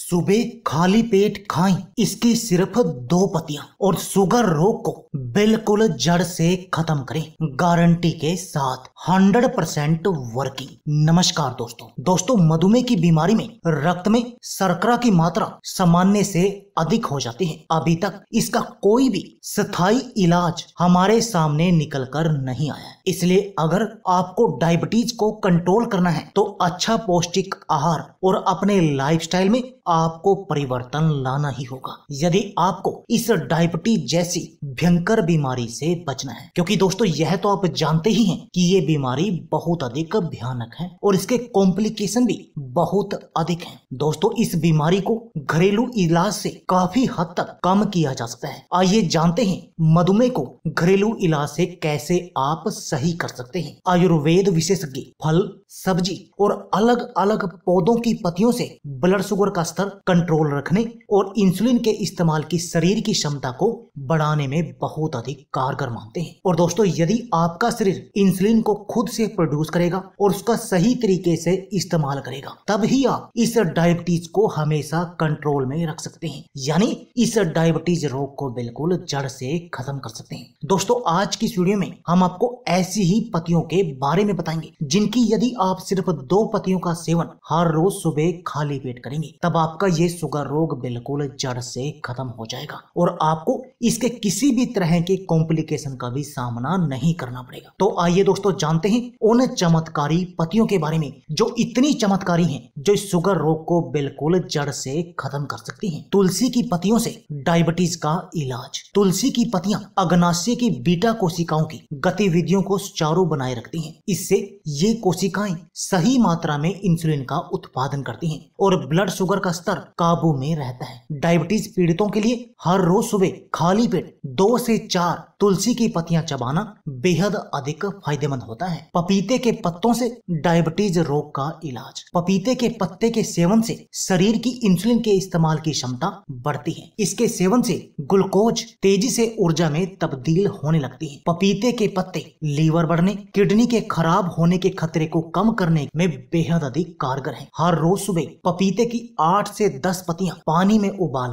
सुबह खाली पेट खाएं इसकी सिर्फ दो पतियां और शुगर रोग को बिल्कुल जड़ से खत्म करें गारंटी के साथ 100 परसेंट वर्किंग नमस्कार दोस्तों दोस्तों मधुमेह की बीमारी में रक्त में शर्करा की मात्रा सामान्य से अधिक हो जाती है अभी तक इसका कोई भी स्थायी इलाज हमारे सामने निकल कर नहीं आया इसलिए अगर आपको डायबिटीज को कंट्रोल करना है तो अच्छा पौष्टिक आहार और अपने लाइफस्टाइल में आपको परिवर्तन लाना ही होगा यदि आपको इस डायबिटीज जैसी भयंकर बीमारी से बचना है क्योंकि दोस्तों यह तो आप जानते ही हैं कि ये बीमारी बहुत अधिक भयानक है और इसके कॉम्प्लिकेशन भी बहुत अधिक है दोस्तों इस बीमारी को घरेलू इलाज से काफी हद तक कम किया जा सकता है आइए जानते हैं मधुमेह को घरेलू इलाज से कैसे आप सही कर सकते हैं आयुर्वेद विशेषज्ञ फल सब्जी और अलग अलग पौधों की पत्तियों से ब्लड शुगर का स्तर कंट्रोल रखने और इंसुलिन के इस्तेमाल की शरीर की क्षमता को बढ़ाने में बहुत अधिक कारगर मानते हैं और दोस्तों यदि आपका शरीर इंसुलिन को खुद से प्रोड्यूस करेगा और उसका सही तरीके से इस्तेमाल करेगा तब ही आप इस डायबिटीज को हमेशा कंट्रोल में रख सकते हैं यानी इस डायबिटीज रोग को बिल्कुल जड़ से खत्म कर सकते हैं दोस्तों आज की वीडियो में हम आपको ऐसी ही पतियों के बारे में बताएंगे जिनकी यदि आप सिर्फ दो पतियों का सेवन हर रोज सुबह खाली पेट करेंगे तब आपका ये शुगर रोग बिल्कुल जड़ से खत्म हो जाएगा और आपको इसके किसी भी तरह के कॉम्प्लिकेशन का भी सामना नहीं करना पड़ेगा तो आइए दोस्तों जानते हैं उन चमत्कारी पतियों के बारे में जो इतनी चमत्कारी हैं जो इस शुगर रोग को बिल्कुल जड़ से खत्म कर सकती हैं। तुलसी की पतियों से डायबिटीज का इलाज तुलसी की पतियां अग्नाशय की बीटा कोशिकाओं की गतिविधियों को सुचारू बनाए रखती हैं। इससे ये कोशिकाएं सही मात्रा में इंसुलिन का उत्पादन करती हैं और ब्लड शुगर का स्तर काबू में रहता है डायबिटीज पीड़ितों के लिए हर रोज सुबह खाली पेट दो से चार तुलसी की पत्तियां चबाना बेहद अधिक फायदेमंद होता है पपीते के पत्तों से डायबिटीज रोग का इलाज पपीते के पत्ते के सेवन सेवन से शरीर की इंसुलिन के इस्तेमाल की क्षमता बढ़ती है इसके सेवन से ग्लूकोज तेजी से ऊर्जा में तब्दील होने लगती है पपीते के पत्ते लीवर बढ़ने किडनी के खराब होने के खतरे को कम करने में बेहद अधिक कारगर है हर रोज सुबह पपीते की आठ से दस पत्तियां पानी में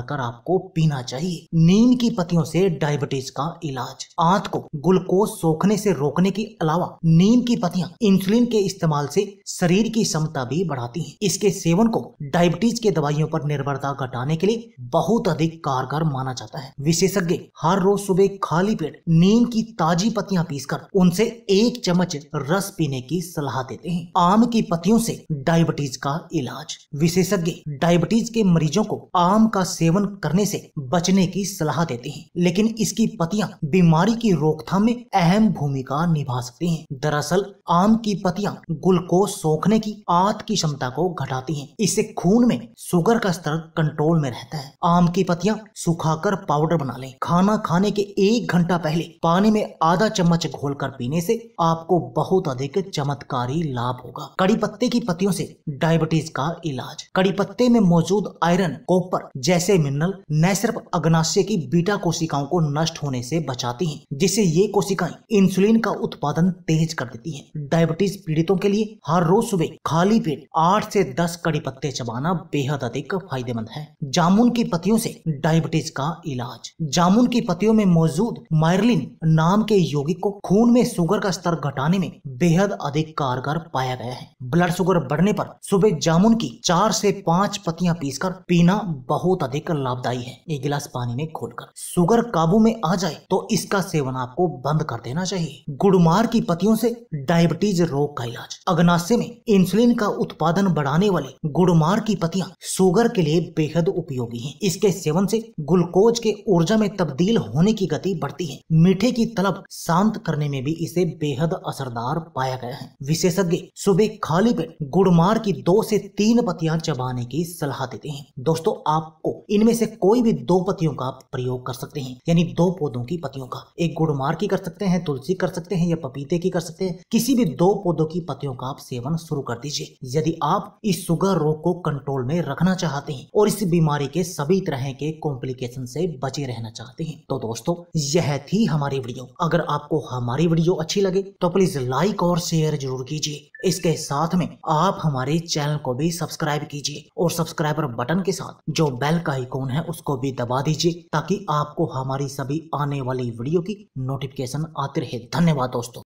कर आपको पीना चाहिए नीम की पत्तियों से डायबिटीज का इलाज आंत को ग्लूकोज सोखने से रोकने के अलावा नीम की पत्तियां इंसुलिन के इस्तेमाल से शरीर की क्षमता भी बढ़ाती हैं। इसके सेवन को डायबिटीज के दवाइयों पर निर्भरता घटाने के लिए बहुत अधिक कारगर माना जाता है विशेषज्ञ हर रोज सुबह खाली पेट नीम की ताजी पत्तियां पीसकर उनसे एक चम्मच रस पीने की सलाह देते हैं आम की पत्तियों से डायबिटीज का इलाज विशेषज्ञ डायबिटीज के मरीजों को आम का सेवन करने से बचने की सलाह देते हैं लेकिन इसकी पत्तियां बीमारी की रोकथाम में अहम भूमिका निभा सकती हैं दरअसल आम की पत्तियां ग्लूकोज सोखने की आंत की क्षमता को घटाती हैं इससे खून में शुगर का स्तर कंट्रोल में रहता है आम की पत्तियां सुखाकर पाउडर बना लें खाना खाने के एक घंटा पहले पानी में आधा चम्मच घोलकर पीने से आपको बहुत अधिक चमत्कारी लाभ होगा कड़ी पत्ते की पत्तियों से डायबिटीज का इलाज कड़ी पत्ते में मौजूद आयरन कॉपर जैसे मिनरल न सिर्फ अग्नाशय की बीटा कोशिकाओं को नष्ट होने से बचाती हैं, जिससे ये कोशिकाएं इंसुलिन का उत्पादन तेज कर देती हैं। डायबिटीज पीड़ितों के लिए हर रोज सुबह खाली पेट आठ से दस कड़ी पत्ते चबाना बेहद अधिक फायदेमंद है जामुन की पत्तियों से डायबिटीज का इलाज जामुन की पत्तियों में मौजूद मायरलिन नाम के यौगिक को खून में शुगर का स्तर घटाने में बेहद अधिक कारगर पाया गया है ब्लड शुगर बढ़ने पर सुबह जामुन की चार से पाँच पत्तियां पीसकर पीना बहुत अधिक लाभदायी है एक गिलास पानी में खोलकर शुगर काबू में आ जाए तो इसका सेवन आपको बंद कर देना चाहिए गुड़मार की पत्तियों से डायबिटीज रोग का इलाज अग्नाशय में इंसुलिन का उत्पादन बढ़ाने वाले गुड़मार कुमार की पत्तियां सुगर के लिए बेहद उपयोगी हैं। इसके सेवन से ग्लूकोज के ऊर्जा में तब्दील होने की गति बढ़ती है मीठे की तलब शांत करने में भी इसे बेहद असरदार पाया गया है विशेषज्ञ सुबह खाली पेट गुड़मार की दो से तीन पतिया चबाने की सलाह देते हैं दोस्तों आपको इनमें से कोई भी दो पतियों का प्रयोग कर सकते हैं यानी दो पौधों की पतियों का एक गुड़मार की कर सकते हैं तुलसी कर सकते हैं या पपीते की कर सकते हैं किसी भी दो पौधों की पतियों का आप सेवन शुरू कर दीजिए यदि आप इस शुगर रोग को कंट्रोल में रखना चाहते हैं और इस बीमारी के सभी तरह के कॉम्प्लिकेशन से बचे रहना चाहते हैं तो दोस्तों यह थी हमारी वीडियो अगर आपको हमारी वीडियो अच्छी लगे तो प्लीज लाइक और शेयर जरूर कीजिए इसके साथ में आप हमारे चैनल को भी सब्सक्राइब कीजिए और सब्सक्राइबर बटन के साथ जो बेल का आइकॉन है उसको भी दबा दीजिए ताकि आपको हमारी सभी आने वाली वीडियो की नोटिफिकेशन आती रहे धन्यवाद दोस्तों